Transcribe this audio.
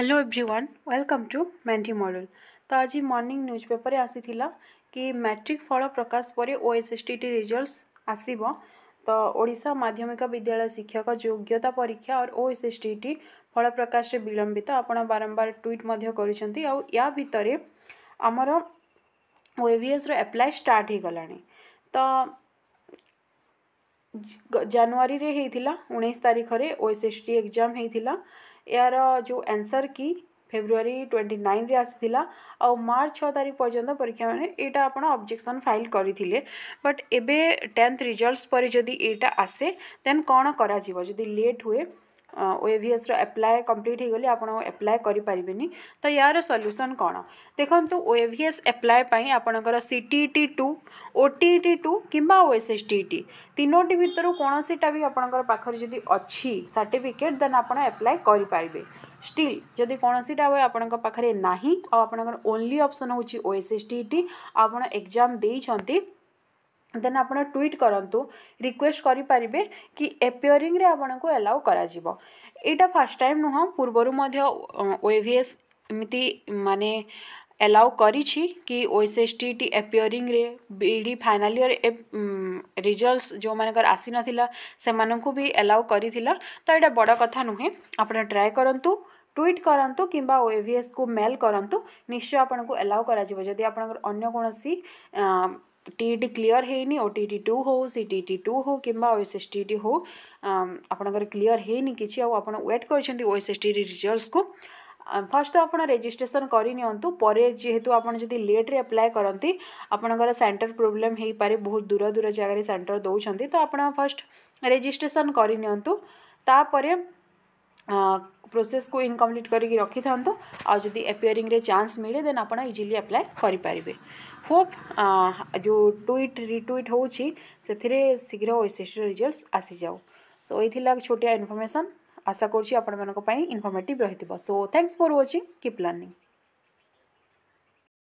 hello everyone welcome to मैंटी model तो आज मॉर्निंग न्यूज पेपर आसी कि मैट्रिक फल प्रकाश पर O S S T T result आसब तो ओडा माध्यमिक विद्यालय शिक्षक योग्यता परीक्षा और O S S T T फल प्रकाश से विलंबित आप आपड़ बारंबार ट्विट कर भितर आमर ओएस रप्लाय स्टार्ट तो जानुरी उन्नीस तारिखर ओएस एस टी एक्जाम होता यार जो answer key February twenty nine आ मार्च छः तारीख पर्यटन परीक्षा मैंने यहाँ आप अब्जेक्शन फाइल करते बट एबे टेन्थ रिजल्ट पर जदि यसे देन कौन करेट हुए ওএভিএসর আপ্লাই কমপ্লিট হয়ে গলে আপনার আপ্লাই করে পারবে তো ইয়ার সল্যুসন কোণ দেখুন ওএভিএস আপ্লাই আপনার সিটিইটি টু ওটিইটি টু কিংবা ওএসএসটিইটি তিনোটি ভিতর কোণসিটা বি আপনার পাখে যদি অছি সার্টিফিকেট দেন আপনার আপ্লাই করে পারবে স্টিল যদি কোণসিটা আপনার পাখে না আপনার ওনলি অপসন হচ্ছে ওএসএসটিইটি আপনার এক্সাম দিয়েছেন দেন আপনা টুইট করন্তু রিকুয়েস্ট করি পারিবে কি এপিউরিং রে আপনা কো এলাউ করা জিবো এটা ফার্স্ট টাইম নহ পূর্বর মধ্যে ওভএস এমতি মানে এলাউ করিছি কি ওএসএসটিটি এপিউরিং রে বিডি ফাইনাল ইয়ার রেজাল্টস জো মানে কর আসি ন থিলা সে মানন কো বি এলাউ করি থিলা তা এটা বড় কথা নহে আপনা ট্রাই করন্তু টুইট করন্তু কিম্বা ওভএস কো মেল করন্তু নিশ্চয় আপনা কো এলাউ করা জিবো যদি আপনা অন্য কোনসি टीईटी क्लीयर होनी ओ टी टी टू हो सी टी टी टू हो कि ओएसएस टी टी हो आपंकर क्लीयर होनी कि आपड़ व्वेट करएसएस टी टी रिजल्ट्स को ଫାର୍ଷ୍ଟ ଆପଣ ରେଜିଷ୍ଟ୍ରେସନ୍ କରିନିଅନ୍ତୁ ପରେ ଯେହେତୁ ଆପଣ ଯଦି ଲେଟ୍ରେ ଆପ୍ଲାଏ କରନ୍ତି ଆପଣଙ୍କର ସେଣ୍ଟର ପ୍ରୋବ୍ଲେମ୍ ହେଇପାରେ ବହୁତ ଦୂର ଦୂର ଜାଗାରେ ସେଣ୍ଟର ଦେଉଛନ୍ତି ତ ଆପଣ ଫାର୍ଷ୍ଟ ରେଜିଷ୍ଟ୍ରେସନ୍ କରିନିଅନ୍ତୁ ତାପରେ प्रोसेस को इनकम्प्लीट कर रखी था आदि में चान्स मिले देन आप इजिली आप्लाय करेंगे होप जो ट्विट रिट्विट शीघ्र होीघ्र ओसी रिजल्ट आसी जाओ सो so, यही छोटिया इनफर्मेसन आशा करफर्मेट रही so thanks for watching keep learning